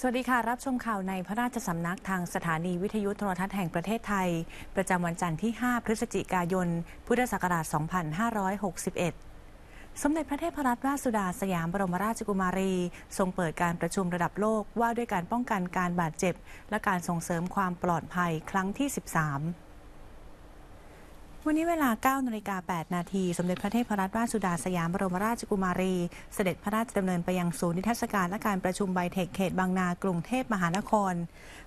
สวัสดีค่ะรับชมข่าวในพระราชสำนักทางสถานีวิทยุโทรทัศน์แห่งประเทศไทย ประจำวันจันทร์ที่ 5 พฤศจิกายน พุทธศักราช 2561 สมเด็จพระเทพรัตนราชสุดาสยามบรมราชกุมารีทรงเปิดการประชุมระดับโลกว่าด้วยการป้องกันการบาดเจ็บ และการส่งเสริมความปลอดภัยครั้งที่ 13วันนี้เวลา9นาฬิกา8นาทีสมเด็จพระเทพรัตนราชสุดาสยามบรมราชกุมารี เสด็จพระราชดำเนินไปยังศูนย์ นิทรรศการ และการประชุมไบเทคเขตบางนากรุงเทพมหานคร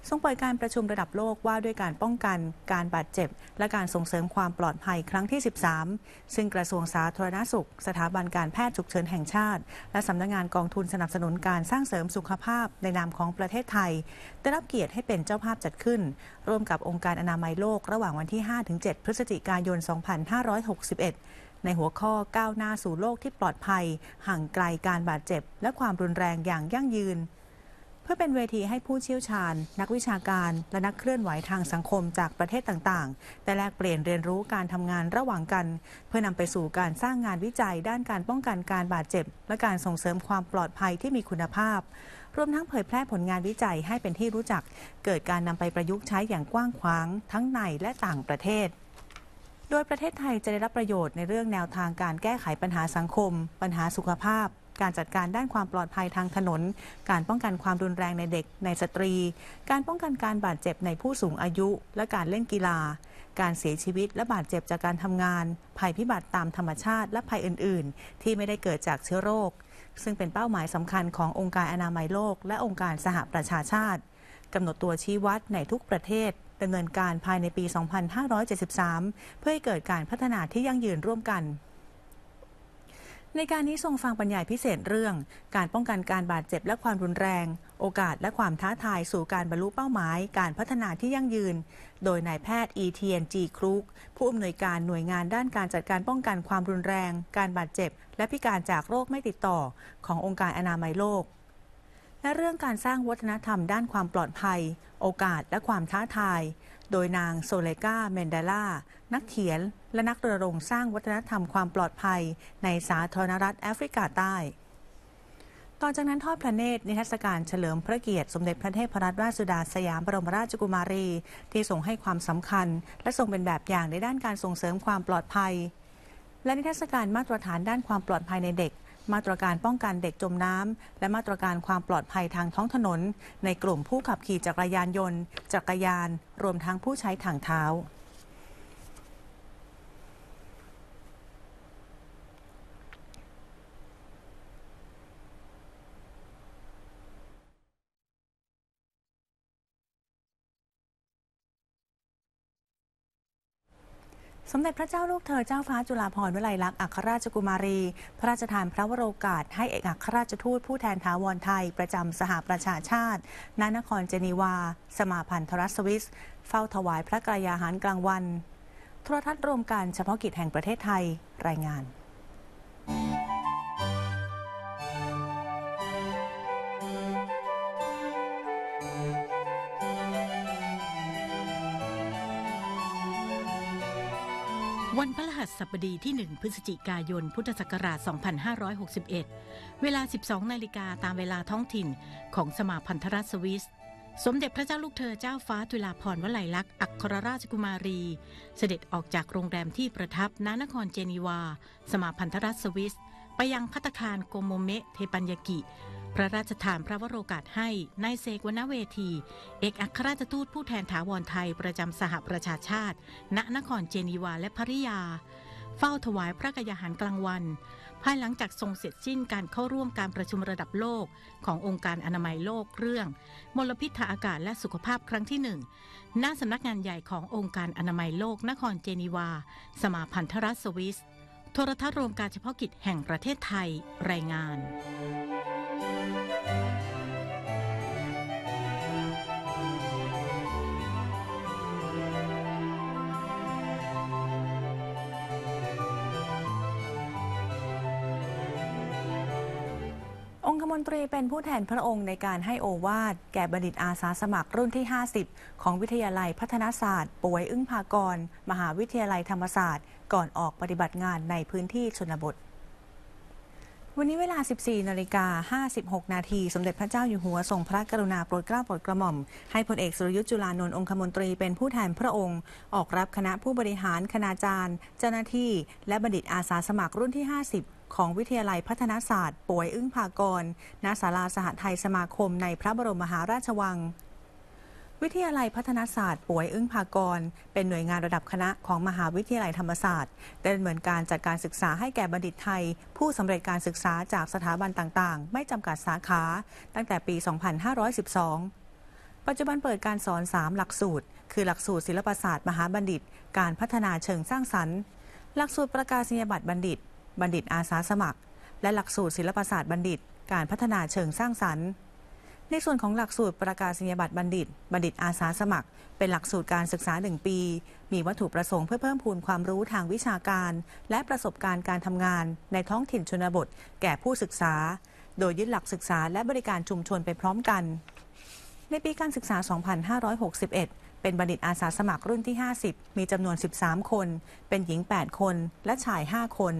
ทรงปล่อยการประชุมระดับโลกว่าด้วยการป้องกันการบาดเจ็บ และการส่งเสริมความปลอดภัยครั้งที่ 13 ซึ่งกระทรวงสาธารณสุข สถาบันการแพทย์ฉุกเฉินแห่งชาติ และสำนักงงานกองทุนสนับสนุนการสร้างเสริมสุขภาพในนามของประเทศไทย ได้รับเกียรติให้เป็นเจ้าภาพจัดขึ้น ร่วมกับองค์การอนามัยโลกระหว่างวันที่5-7พฤศจิกายนน2561 ในหัวข้อก้าวหน้าสู่โลกที่ปลอดภัย ห่างไกลการบาดเจ็บและความรุนแรงอย่างยั่งยืน เพื่อเป็นเวทีให้ผู้เชี่ยวชาญ นักวิชาการ และนักเคลื่อนไหวทางสังคมจากประเทศต่าง ๆ แต่แลกเปลี่ยนเรียนรู้การทำงานระหว่างกัน เพื่อนำไปสู่การสร้างงานวิจัยด้านการป้องกันการบาดเจ็บ และการส่งเสริมความปลอดภัยที่มีคุณภาพ รวมทั้งเผยแพร่ผลงานวิจัยให้เป็นที่รู้จัก เกิดการนำไปประยุกต์ใช้อย่างกว้างขวาง ทั้งในและต่างประเทศโดยประเทศไทยจะได้รับประโยชน์ในเรื่องแนวทางการแก้ไขปัญหาสังคม ปัญหาสุขภาพ การจัดการด้านความปลอดภัยทางถนน การป้องกันความรุนแรงในเด็กในสตรี การป้องกันการบาดเจ็บในผู้สูงอายุ และการเล่นกีฬา การเสียชีวิต และบาดเจ็บจากการทำงาน ภัยพิบัติตามธรรมชาติและภัยอื่น ๆ ที่ไม่ได้เกิดจากเชื้อโรค ซึ่งเป็นเป้าหมายสำคัญขององค์การอนามัยโลกและองค์การสหประชาชาติกำหนดตัวชี้วัดในทุกประเทศดำเนินการภายในปี 2573 เพื่อให้เกิดการพัฒนาที่ยั่งยืนร่วมกัน ในการนี้ทรงฟังบรรยายพิเศษเรื่อง การป้องกันการบาดเจ็บและความรุนแรง โอกาสและความท้าทายสู่การบรรลุเป้าหมายการพัฒนาที่ยั่งยืน โดยนายแพทย์อีเทียนจีครุก ผู้อำนวยการหน่วยงานด้านการจัดการป้องกันความรุนแรง การบาดเจ็บ และพิการจากโรคไม่ติดต่อ ขององค์การอนามัยโลกและเรื่องการสร้างวัฒนธรรมด้านความปลอดภัย โอกาสและความท้าทาย โดยนางโซเลกาเมนเดล่า นักเขียน และนักรณรงค์สร้างวัฒนธรรมความปลอดภัยในสาธารณรัฐแอฟริกาใต้ต่อจากนั้นทอดพระเนตรนเทศกาลเฉลิมพระเกียรติ สมเด็จพระเทพรัตนราชสุดาสยามบรมราชกุมารีที่ส่งให้ความสำคัญ และทรงเป็นแบบอย่างในด้านการส่งเสริมความปลอดภัย และนิทรรศการมาตรฐานด้านความปลอดภัยในเด็กมาตรการป้องกันเด็กจมน้ำและมาตรการความปลอดภัยทางท้องถนน ในกลุ่มผู้ขับขี่จักรยานยนต์ จักรยาน รวมทั้งผู้ใช้ทางเท้าสมเด็จพระเจ้าลูกเธอเจ้าฟ้าจุฬาภรณ์วิไลลักษณ์อัครราชกุมารี พระราชทานพระวโรกาสให้เอกอัครราชทูต ผู้แทนทาวรไทยประจำสหประชาชาติณนครเจนีวา สมาพันธรัสสวิส เฝ้าถวายพระกรยาหารกลางวัน โทรทัศน์รวมการเฉพาะกิจแห่งประเทศไทยรายงานศัปดีที่1พฤศจิกายน พุทธศักราช 2561 เวลา 12 นาฬิกาตามเวลาท้องถิ่น ของสมาพันธรัฐสวิส สมเด็จพระเจ้าลูกเธอเจ้าฟ้าจุลาพรวลัยลักษณ์อัครราชกุมารี เสด็จออกจากโรงแรมที่ประทับณนครเจนีวา สมาพันธรัฐสวิสไปยังพัตคารโกโมเมเทปัญญกิพระราชทานพระวโรกาสให้นายเซกวาเวที เอกอัครราชทูตผู้แทนถาวรไทยประจำสหประชาชาติ ณนครเจนีวาและภริยาเฝ้าถวายพระกยาหารกลางวัน ภายหลังจากทรงเสร็จสิ้นการเข้าร่วมการประชุมระดับโลกขององค์การอนามัยโลกเรื่อง มลพิษทางอากาศและสุขภาพครั้งที่หนึ่งณสำนักงานใหญ่ขององค์การอนามัยโลกนครเจนีวา สมาพันธรัฐสวิสโทรทัศน์รวมการเฉพาะกิจแห่งประเทศไทยรายงานนตรีเป็นผู้แทนพระองค์ในการให้โอวาทแก่บัณฑิตอาสาสมัครรุ่นที่ 50 ของวิทยาลัยพัฒนาศาสตร์ ป่วยอึ้งพากร มหาวิทยาลัยธรรมศาสตร์ ก่อนออกปฏิบัติงานในพื้นที่ชนบท วันนี้เวลา 14 นาฬิกา56 นาทีสมเด็จพระเจ้าอยู่หัวทรงพระกรุณาโปรดเกล้าโปรดกระหม่อม ให้พลเอกสุรยุทธ์จุลานนท์องคมนตรีเป็นผู้แทนพระองค์ ออกรับคณะผู้บริหาร คณาจารย์ เจ้าหน้าที่ และบัณฑิตอาสาสมัครรุ่นที่ 50ของวิทยาลัยพัฒนาศาสตร์ ป่วยอึ้งภากรณศาลาสหไทยสมาคม ในพระบรมมหาราชวัง วิทยาลัยพัฒนาศาสตร์ ป่วยอึ้งภากร เป็นหน่วยงานระดับคณะของมหาวิทยาลัยธรรมศาสตร์ได้เหมือนการจัดการศึกษาให้แก่บัณฑิตไทย ผู้สำเร็จการศึกษาจากสถาบันต่างๆ ไม่จำกัดสาขาตั้งแต่ปี 2512 ปัจจุบันเปิดการสอน 3 หลักสูตร คือหลักสูตรศิลปศาสตร์ มหาบัณฑิต การพัฒนาเชิงสร้างสรรค์ หลักสูตรประกาศนียบัตรบัณฑิตบัณฑิตอาสาสมัคร และหลักสูตรศิลปศาสตร์บัณฑิตการพัฒนาเชิงสร้างสรรค์ ในส่วนของหลักสูตรประกาศนียบัตรบัณฑิต บัณฑิตอาสาสมัคร เป็นหลักสูตรการศึกษา1ปี มีวัตถุประสงค์เพื่อเพิ่มพูนความรู้ทางวิชาการ และประสบการณ์การทำงานในท้องถิ่นชนบทแก่ผู้ศึกษา โดยยึดหลักศึกษาและบริการชุมชนไปพร้อมกัน ในปีการศึกษา2561เป็นบัณฑิตอาสาสมัครรุ่นที่ 50 มีจำนวน 13 คน เป็นหญิง 8 คนและชาย5คน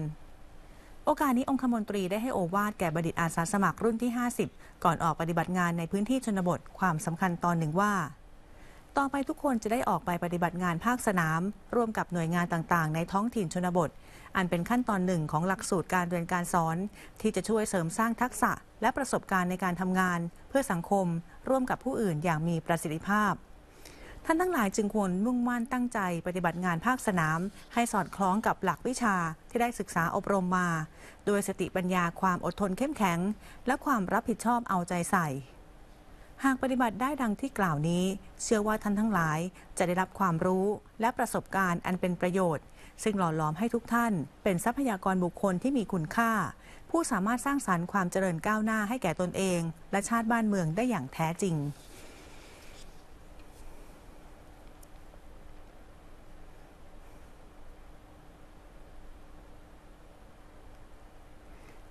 โอกาสนี้องคมนตรีได้ให้โอวาดแก่บดิตอาสาสมัครรุ่นที่ 50 ก่อนออกปฏิบัติงานในพื้นที่ชนบท ความสำคัญตอนหนึ่งว่า ต่อไปทุกคนจะได้ออกไปปฏิบัติงานภาคสนาม ร่วมกับหน่วยงานต่าง ๆ ในท้องถิ่นชนบท อันเป็นขั้นตอนหนึ่งของหลักสูตรการเรียนการสอนที่จะช่วยเสริมสร้างทักษะและประสบการณ์ในการทำงาน เพื่อสังคม ร่วมกับผู้อื่นอย่างมีประสิทธิภาพท่านทั้งหลายจึงควรมุ่งมั่นตั้งใจปฏิบัติงานภาคสนาม ให้สอดคล้องกับหลักวิชาที่ได้ศึกษาอบรมมา โดยสติปัญญาความอดทนเข้มแข็งและความรับผิดชอบเอาใจใส่ หากปฏิบัติได้ดังที่กล่าวนี้ เชื่อว่าท่านทั้งหลายจะได้รับความรู้และประสบการณ์อันเป็นประโยชน์ ซึ่งหล่อหลอมให้ทุกท่าน เป็นทรัพยากรบุคคลที่มีคุณค่า ผู้สามารถสร้างสารรค์ความเจริญก้าวหน้าให้แก่ตนเอง และชาติบ้านเมืองได้อย่างแท้จริง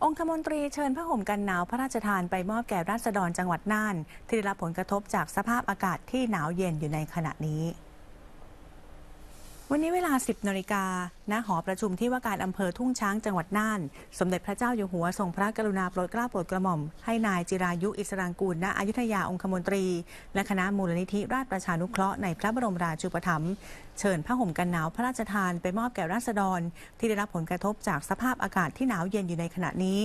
องคมนตรีเชิญผ้าห่มกันหนาวพระราชทานไปมอบแก่ราษฎรจังหวัดน่าน ที่ได้รับผลกระทบจากสภาพอากาศที่หนาวเย็นอยู่ในขณะนี้วันนี้เวลา 10นาฬิกาณหอประชุมที่ว่าการอำเภอทุ่งช้างจังหวัดน่าน สมเด็จพระเจ้าอยู่หัวทรงพระกรุณาโปรดเกล้าโปรดกระหม่อม ให้นายจิรายุอิสรางกูล ณอยุธยาองคมนตรี และคณะมูลนิธิ ราชประชานุเคราะห์ในพระบรมราชูปถัมภ์ เชิญผ้าห่มกันหนาวพระราชทานไปมอบแก่ราษฎร ที่ได้รับผลกระทบจากสภาพอากาศที่หนาวเย็นอยู่ในขณะนี้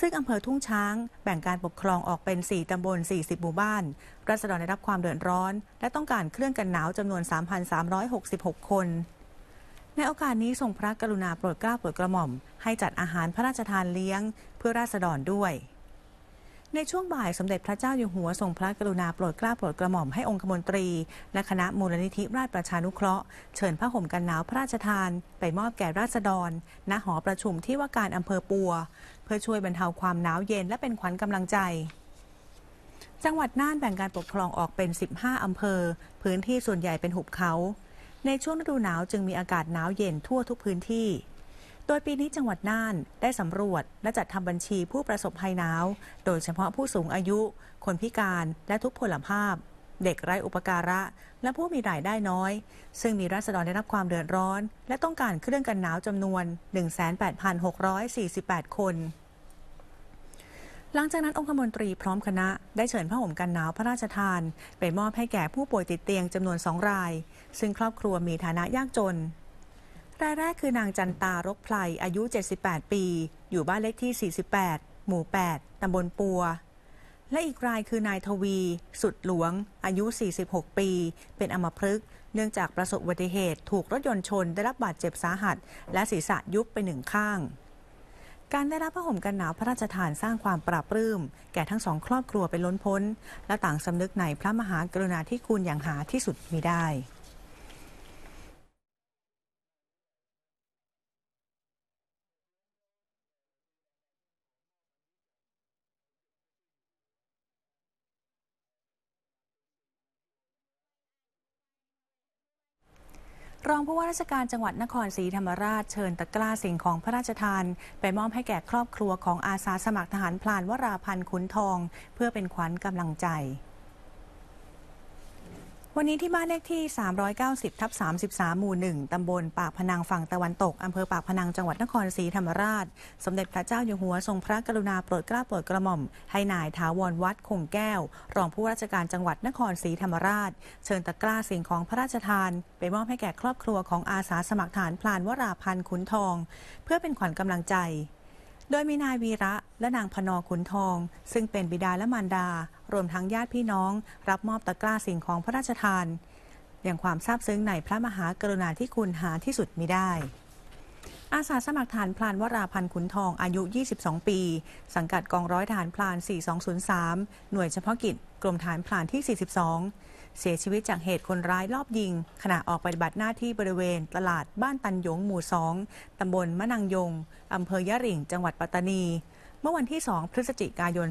ซึ่งอำเภอทุ่งช้างแบ่งการปกครองออกเป็น 4 ตำบล 40 หมู่บ้านรัษฎรได้รับความเดือดร้อน และต้องการเครื่องกันหนาว จำนวน 3,366 คน ในโอกาสนี้ทรงพระกรุณาโปรดเกล้าโปรดกระหม่อม ให้จัดอาหารพระราชทานเลี้ยง เพื่อราษฎรด้วย ในช่วงบ่ายสมเด็จพระเจ้าอยู่หัว ทรงพระกรุณาโปรดเกล้าโปรดกระหม่อมให้องคมนตรีและคณะมูลนิธิราชประชานุเคราะห์เชิญพระห่มกันหนาวพระราชทาน ไปมอบแก่ราษฎร ณหอประชุมที่ว่าการอำเภอปัวเพื่อช่วยบรรเทาความหนาวเย็นและเป็นขวัญกำลังใจ จังหวัดน่านแบ่งการปกครองออกเป็น 15 อำเภอ พื้นที่ส่วนใหญ่เป็นหุบเขา ในช่วงฤดูหนาวจึงมีอากาศหนาวเย็นทั่วทุกพื้นที่ โดยปีนี้จังหวัดน่านได้สำรวจและจัดทำบัญชีผู้ประสบภัยหนาว โดยเฉพาะผู้สูงอายุ คนพิการ และทุกพลภาพเด็กไร้อุปการะและผู้มีรายได้น้อย ซึ่งมีราษฎรได้รับความเดือดร้อน และต้องการเครื่องกันหนาวจำนวน 18,648 คน หลังจากนั้นองคมนตรีพร้อมคณะได้เชิญผ้าห่มกันหนาวพระราชทาน ไปมอบให้แก่ผู้ป่วยติดเตียงจำนวนสองราย ซึ่งครอบครัวมีฐานะยากจน รายแรกคือนางจันตารกไพลอายุ 78 ปี อยู่บ้านเลขที่ 48 หมู่ 8ตำบลปัวและอีกรายคือนายทวี สุดหลวง อายุ 46 ปี เป็นอมพฤกเนื่องจากประสบอุบัติเหตุถูกรถยนต์ชน ได้รับบาดเจ็บสาหัสและศีรษะยุบไปหนึ่งข้าง การได้รับผ้าห่มกันหนาวพระราชทานสร้างความปราบรื้มแก่ทั้งสองครอบครัวเป็นล้นพ้น และต่างสำนึกในพระมหากรุณาธิคุณอย่างหาที่สุดมิได้รองผู้ว่าราชการจังหวัดนครศรีธรรมราชเชิญตะกร้าสิ่งของพระราชทาน ไปมอบให้แก่ครอบครัวของอาสาสมัครทหารพลานวราพันธ์ขุนทองเพื่อเป็นขวัญกำลังใจวันนี้ที่บ้านเลขที่ 390ทับ33 หมู่1ตำบลปากพนังฝั่งตะวันตก อำเภอปากพนังจังหวัดนครศรีธรรมราช สมเด็จพระเจ้าอยู่หัวทรงพระกรุณาโปรดเกล้าโปรดกระหม่อมให้นายถาวรวัด คงแก้ว รองผู้ราชการจังหวัดนครศรีธรรมราช เชิญตะกร้าสิ่งของพระราชทาน ไปมอบให้แก่ครอบครัวของอาสาสมัครฐานพลานวราพันธ์ขุนทอง เพื่อเป็นขวัญกำลังใจโดยมีนายวีระและนางพนอขุนทอง ซึ่งเป็นบิดาและมารดา รวมทั้งญาติพี่น้อง รับมอบตะกร้าสิ่งของพระราชทาน อย่างความซาบซึ้งในพระมหากรุณาธิคุณหาที่สุดมิได้ อาสาสมัครฐานพลานวราพันธ์ขุนทองอายุ 22 ปี สังกัดกองร้อยฐานพลาน 4203 หน่วยเฉพาะกิจกรมฐานพลานที่ 42เสียชีวิตจากเหตุคนร้ายรอบยิงขณะออกปฏิบัติหน้าที่บริเวณ ตลาดบ้านตันยงหมู่สองตำบลมะนังยง อำเภอยะริง จังหวัดปัตตานี เมื่อวันที่ 2 พฤศจิกายน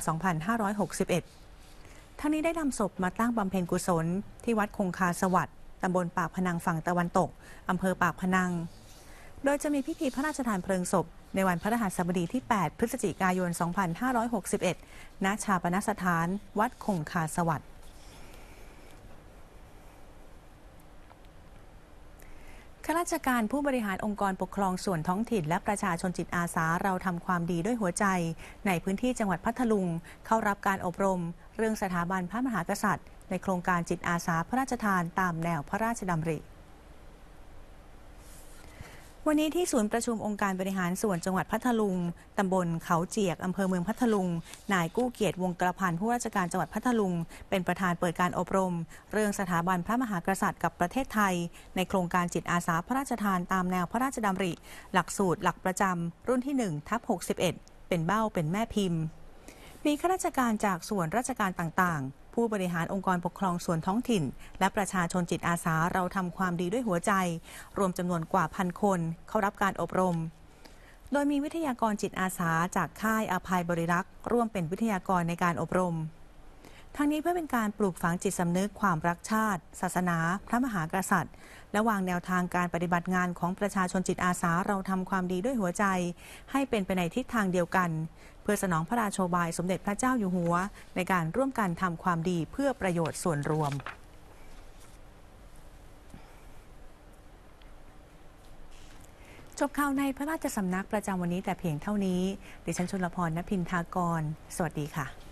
2561 ทั้งนี้ได้นำศพมาตั้งบำเพ็ญกุศล ที่วัดคงคาสวัสดิ์ตำบลปากพนังฝั่งตะวันตก อำเภอปากพนัง โดยจะมีพิธีพระราชทานเพลิงศพ ในวันพระรหัสบดีที่ 8 พฤศจิกายน 2561ณชาปนสถาน วัดคงคาสวัสดิ์ข้าราชการผู้บริหารองค์กรปกครองส่วนท้องถิ่น และประชาชนจิตอาสาเราทำความดีด้วยหัวใจในพื้นที่จังหวัดพัทลุงเข้ารับการอบรมเรื่องสถาบันพระมหากษัตริย์ในโครงการจิตอาสา พระราชทานตามแนวพระราชดำริวันนี้ที่ศูนย์ประชุมองค์การบริหารส่วนจังหวัดพัทลุงตำบลเขาเจียกอำเภอเมืองพัทลุงนายกู้เกียรติวงกระพันผู้ราชการจังหวัดพัทลุงเป็นประธานเปิดการอบรม เรื่องสถาบันพระมหากษัตริย์กับประเทศไทย ในโครงการจิตอาสาพระราชทานตามแนวพระราชดำริ หลักสูตรหลักประจำรุ่นที่1ทับ61 เป็นเบ้าเป็นแม่พิมพ์มีข้าราชการจากส่วนราชการต่างๆ ผู้บริหารองค์กรปกครองส่วนท้องถิ่น และประชาชนจิตอาสาเราทำความดีด้วยหัวใจ รวมจำนวนกว่าพันคน เข้ารับการอบรม โดยมีวิทยากรจิตอาสาจากค่ายอภัยบริรักษ์ ร่วมเป็นวิทยากรในการอบรมทั้งนี้เพื่อเป็นการปลูกฝังจิตสำนึกความรักชาติ ศาสนา พระมหากษัตริย์และวางแนวทางการปฏิบัติงานของประชาชนจิตอาสาเราทำความดีด้วยหัวใจให้เป็นไปในทิศทางเดียวกัน เพื่อสนองพระราโชบายสมเด็จพระเจ้าอยู่หัวในการร่วมกันทำความดีเพื่อประโยชน์ส่วนรวมจบข่าวในพระราชสำนักประจำวันนี้แต่เพียงเท่านี้ดิฉันชลพรณพินทากร สวัสดีค่ะ